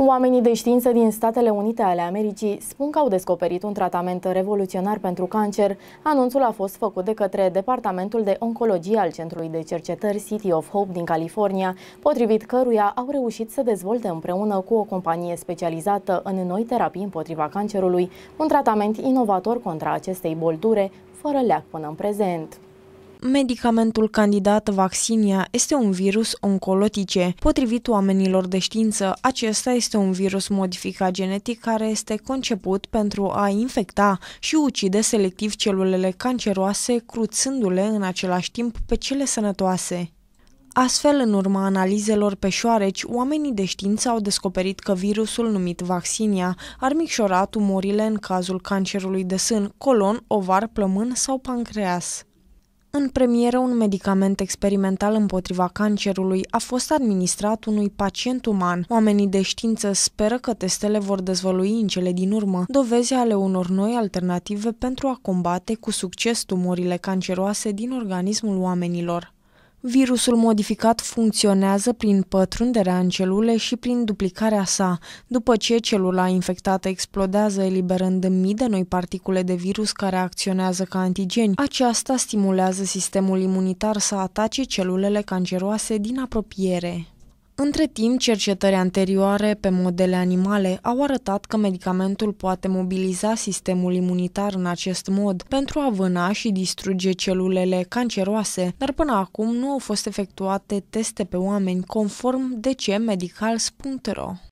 Oamenii de știință din Statele Unite ale Americii spun că au descoperit un tratament revoluționar pentru cancer. Anunțul a fost făcut de către Departamentul de Oncologie al Centrului de Cercetări City of Hope din California, potrivit căruia au reușit să dezvolte împreună cu o companie specializată în noi terapii împotriva cancerului un tratament inovator contra acestei boli fără leac până în prezent. Medicamentul candidat vaccinia este un virus oncolotice. Potrivit oamenilor de știință, acesta este un virus modificat genetic care este conceput pentru a infecta și ucide selectiv celulele canceroase, cruțându-le în același timp pe cele sănătoase. Astfel, în urma analizelor pe șoareci, oamenii de știință au descoperit că virusul numit vaccinia ar micșora tumorile în cazul cancerului de sân, colon, ovar, plămân sau pancreas. În premieră, un medicament experimental împotriva cancerului a fost administrat unui pacient uman. Oamenii de știință speră că testele vor dezvălui în cele din urmă dovezi ale unor noi alternative pentru a combate cu succes tumorile canceroase din organismul oamenilor. Virusul modificat funcționează prin pătrunderea în celule și prin duplicarea sa, după ce celula infectată explodează eliberând mii de noi particule de virus care acționează ca antigeni. Aceasta stimulează sistemul imunitar să atace celulele canceroase din apropiere. Între timp, cercetări anterioare pe modele animale au arătat că medicamentul poate mobiliza sistemul imunitar în acest mod pentru a vâna și distruge celulele canceroase, dar până acum nu au fost efectuate teste pe oameni conform dcmedicals.ro.